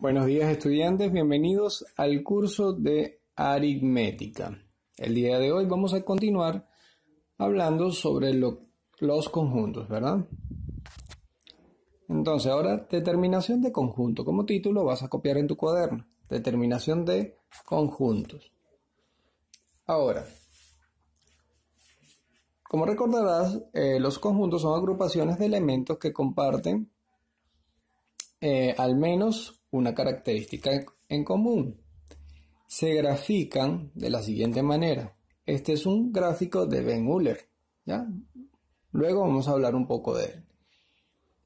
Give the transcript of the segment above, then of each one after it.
Buenos días estudiantes, bienvenidos al curso de aritmética. El día de hoy vamos a continuar hablando sobre los conjuntos, ¿verdad? Entonces, ahora determinación de conjunto. Como título vas a copiar en tu cuaderno. Determinación de conjuntos. Ahora, como recordarás, eh, los conjuntos son agrupaciones de elementos que comparten eh, al menos una característica en común. Se grafican de la siguiente manera. Este es un gráfico de Ben Uller ¿ya? Luego vamos a hablar un poco de él.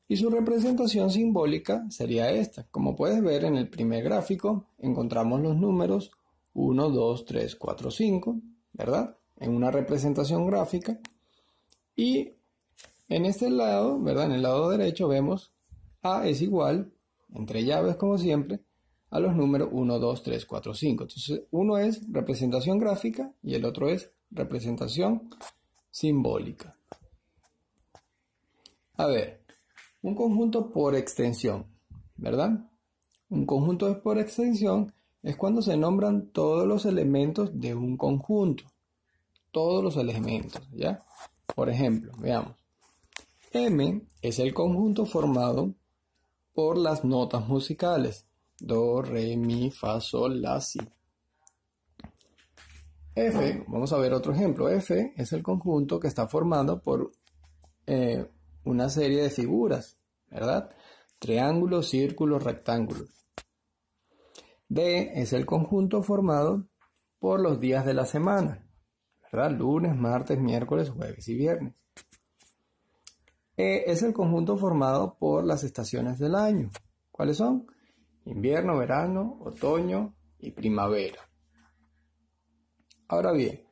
Y su representación simbólica sería esta. Como puedes ver en el primer gráfico, encontramos los números 1, 2, 3, 4, 5, ¿verdad? En una representación gráfica. Y en este lado, ¿verdad? En el lado derecho vemos A es igual entre llaves como siempre, a los números 1, 2, 3, 4, 5. Entonces, uno es representación gráfica y el otro es representación simbólica. A ver, un conjunto por extensión, ¿verdad? Un conjunto por extensión es cuando se nombran todos los elementos de un conjunto. Todos los elementos, ¿ya? Por ejemplo, veamos. M es el conjunto formado por las notas musicales. Do, re, mi, fa, sol, la, si. F, vamos a ver otro ejemplo. F es el conjunto que está formado por eh, una serie de figuras, ¿verdad? triángulo, círculo, rectángulo, D es el conjunto formado por los días de la semana, ¿verdad? Lunes, martes, miércoles, jueves y viernes. Eh, es el conjunto formado por las estaciones del año. ¿Cuáles son? Invierno, verano, otoño y primavera. Ahora bien,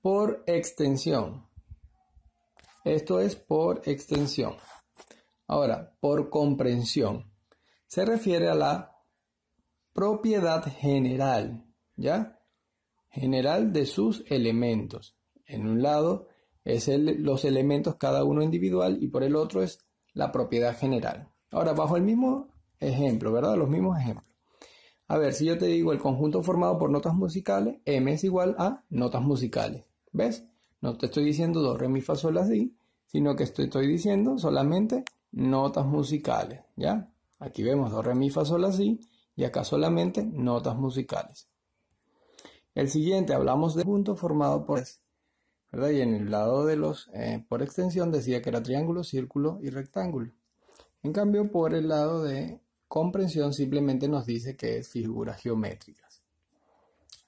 por extensión. Esto es por extensión. Ahora, por comprensión. Se refiere a la propiedad general, ¿ya? General de sus elementos. En un lado es los elementos cada uno individual y por el otro es la propiedad general. Ahora, bajo el mismo ejemplo, ¿verdad? Los mismos ejemplos. A ver, si yo te digo el conjunto formado por notas musicales, M es igual a notas musicales. ¿Ves? No te estoy diciendo do, re, mi, fa, sol, la, si, sino que estoy diciendo solamente notas musicales, ¿ya? Aquí vemos do, re, mi, fa, sol, la, si, y acá solamente notas musicales. El siguiente, hablamos de conjunto formado por y en el lado de los, eh, por extensión, decía que era triángulo, círculo y rectángulo. En cambio, por el lado de comprensión, simplemente nos dice que es figuras geométricas.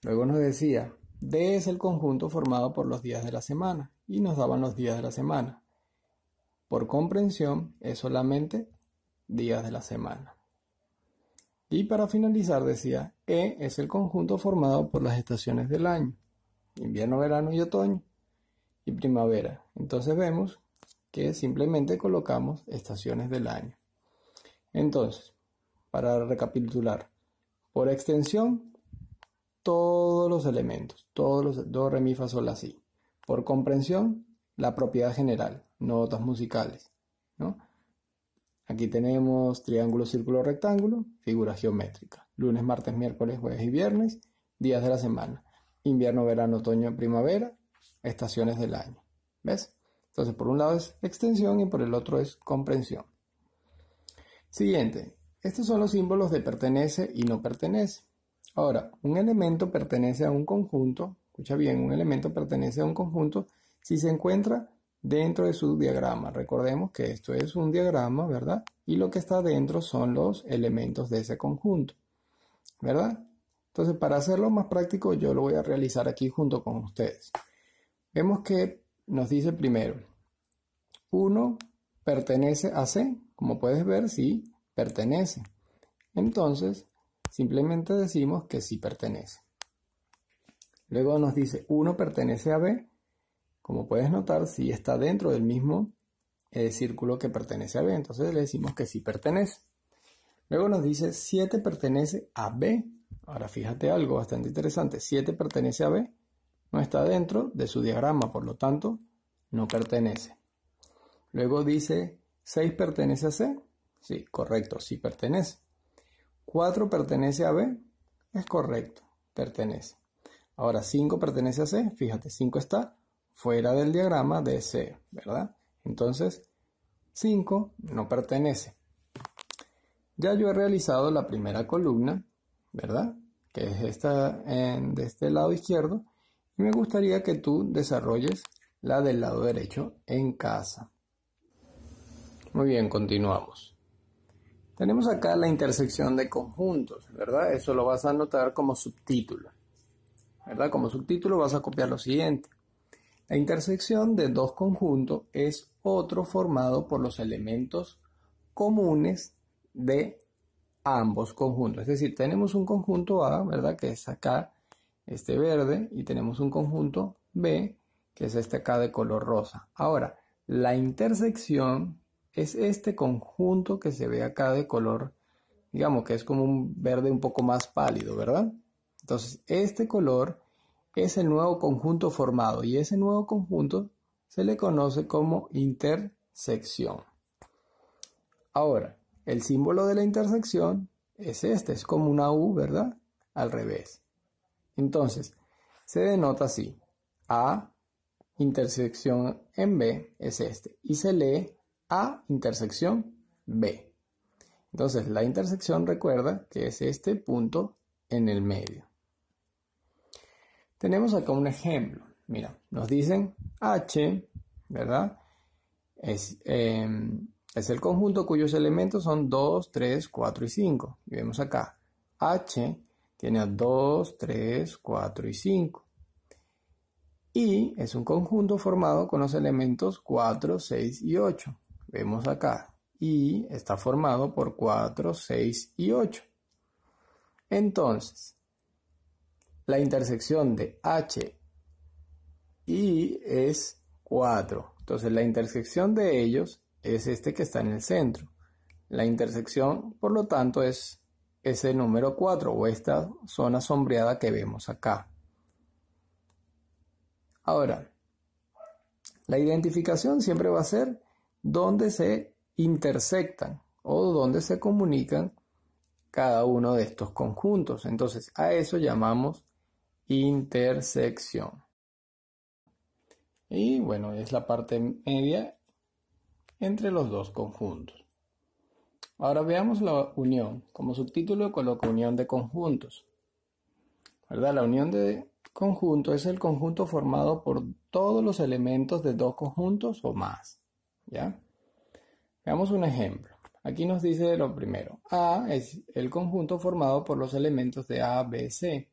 Luego nos decía, D es el conjunto formado por los días de la semana, y nos daban los días de la semana. Por comprensión, es solamente días de la semana. Y para finalizar decía, E es el conjunto formado por las estaciones del año, invierno, verano y otoño y primavera. Entonces vemos que simplemente colocamos estaciones del año. Entonces, para recapitular, por extensión, todos los elementos, todos los dos remifas son así. Por comprensión, la propiedad general, notas musicales. ¿no? Aquí tenemos triángulo, círculo, rectángulo, figura geométrica. Lunes, martes, miércoles, jueves y viernes, días de la semana. Invierno, verano, otoño, primavera, estaciones del año. ¿Ves? Entonces, por un lado es extensión y por el otro es comprensión. Siguiente, estos son los símbolos de pertenece y no pertenece. Ahora, un elemento pertenece a un conjunto, escucha bien, un elemento pertenece a un conjunto si se encuentra dentro de su diagrama. Recordemos que esto es un diagrama, ¿verdad? Y lo que está dentro son los elementos de ese conjunto, ¿verdad? Entonces, para hacerlo más práctico, yo lo voy a realizar aquí junto con ustedes. Vemos que nos dice primero, 1 pertenece a C, como puedes ver, sí, pertenece. Entonces, simplemente decimos que sí pertenece. Luego nos dice 1 pertenece a B, como puedes notar, sí está dentro del mismo eh, círculo que pertenece a B, entonces le decimos que sí pertenece. Luego nos dice 7 pertenece a B. Ahora fíjate algo bastante interesante, 7 pertenece a B no está dentro de su diagrama, por lo tanto, no pertenece. Luego dice, 6 pertenece a C. Sí, correcto, sí pertenece. 4 pertenece a B. Es correcto, pertenece. Ahora 5 pertenece a C. Fíjate, 5 está fuera del diagrama de C, ¿verdad? Entonces, 5 no pertenece. Ya yo he realizado la primera columna, ¿verdad? Que es esta de este lado izquierdo. Y me gustaría que tú desarrolles la del lado derecho en casa. Muy bien, continuamos. Tenemos acá la intersección de conjuntos, ¿verdad? Eso lo vas a anotar como subtítulo. ¿Verdad? Como subtítulo vas a copiar lo siguiente. La intersección de dos conjuntos es otro formado por los elementos comunes de ambos conjuntos. Es decir, tenemos un conjunto A, ¿verdad? Que es acá este verde, y tenemos un conjunto B, que es este acá de color rosa. Ahora, la intersección es este conjunto que se ve acá de color, digamos que es como un verde un poco más pálido, ¿verdad? Entonces, este color es el nuevo conjunto formado y ese nuevo conjunto se le conoce como intersección. Ahora, el símbolo de la intersección es este, es como una U, ¿verdad? Al revés. Entonces, se denota así. A intersección en B es este. Y se lee A intersección B. Entonces, la intersección recuerda que es este punto en el medio. Tenemos acá un ejemplo. Mira, nos dicen H, ¿verdad? Es, em, el conjunto cuyos elementos son 2, 3, 4 y 5. Y vemos acá, H tiene a 2, 3, 4 y 5. Y es un conjunto formado con los elementos 4, 6 y 8. Vemos acá. Y está formado por 4, 6 y 8. Entonces, la intersección de H y es 4. Entonces la intersección de ellos es este que está en el centro. La intersección, por lo tanto, es ese número 4 o esta zona sombreada que vemos acá. Ahora, la identificación siempre va a ser dónde se intersectan o dónde se comunican cada uno de estos conjuntos. Entonces, a eso llamamos intersección. Y bueno, es la parte media entre los dos conjuntos. Ahora veamos la unión. Como subtítulo coloco unión de conjuntos. ¿Verdad? La unión de conjunto es el conjunto formado por todos los elementos de dos conjuntos o más. ¿Ya? Veamos un ejemplo. Aquí nos dice lo primero. A es el conjunto formado por los elementos de A, B, C.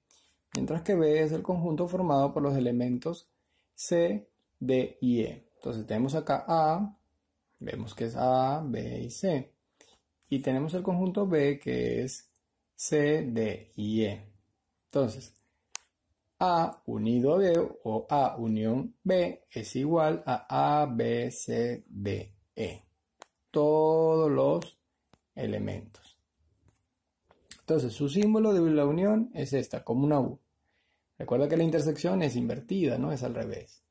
Mientras que B es el conjunto formado por los elementos C, D y E. Entonces tenemos acá A, vemos que es A, B y C. Y tenemos el conjunto B que es C, D y E. Entonces, A unido a B o A unión B es igual a A, B, C, D, E. Todos los elementos. Entonces, su símbolo de la unión es esta, como una U. Recuerda que la intersección es invertida, ¿no? Es al revés.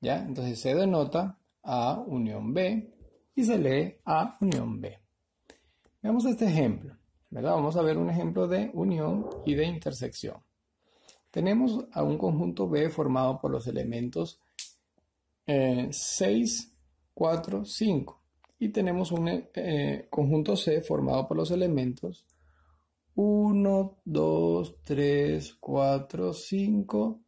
¿Ya? Entonces se denota A unión B y se lee A unión B. Veamos este ejemplo. Vamos a ver un ejemplo de unión y de intersección. Tenemos a un conjunto B formado por los elementos 6, 4, 5. Y tenemos un eh, conjunto C formado por los elementos 1, 2, 3, 4, 5,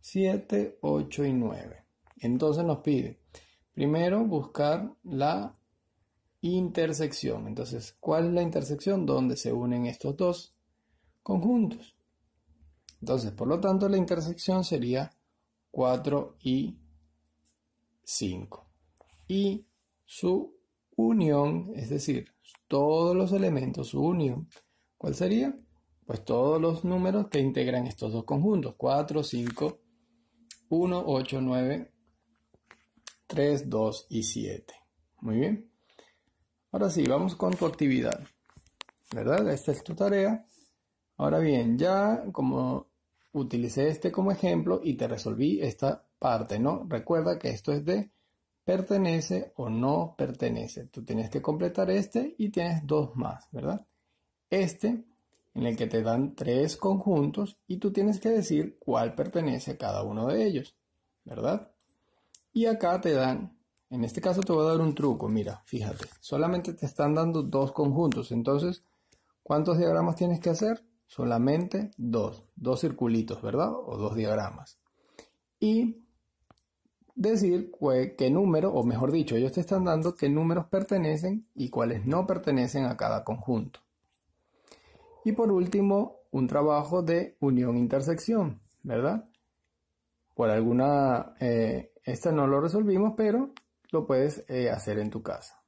7, 8 y 9. Entonces nos pide primero buscar la intersección. Entonces, ¿cuál es la intersección donde se unen estos dos conjuntos? Entonces, por lo tanto, la intersección sería 4 y 5. Y su unión, es decir, todos los elementos, su unión, ¿cuál sería? Pues todos los números que integran estos dos conjuntos, 4, 5, 1, 8, 9, 3, 2 y 7. Muy bien. Ahora sí, vamos con tu actividad. ¿Verdad? Esta es tu tarea. Ahora bien, ya como utilicé este como ejemplo y te resolví esta parte, ¿no? Recuerda que esto es de pertenece o no pertenece. Tú tienes que completar este y tienes dos más, ¿verdad? Este en el que te dan tres conjuntos y tú tienes que decir cuál pertenece a cada uno de ellos, ¿verdad? Y acá te dan en este caso te voy a dar un truco, mira, fíjate. Solamente te están dando dos conjuntos, entonces, ¿cuántos diagramas tienes que hacer? Solamente dos, dos circulitos, ¿verdad? O dos diagramas. Y decir qué número, o mejor dicho, ellos te están dando qué números pertenecen y cuáles no pertenecen a cada conjunto. Y por último, un trabajo de unión-intersección, ¿verdad? Por alguna, eh, esta no lo resolvimos, pero lo puedes eh, hacer en tu casa.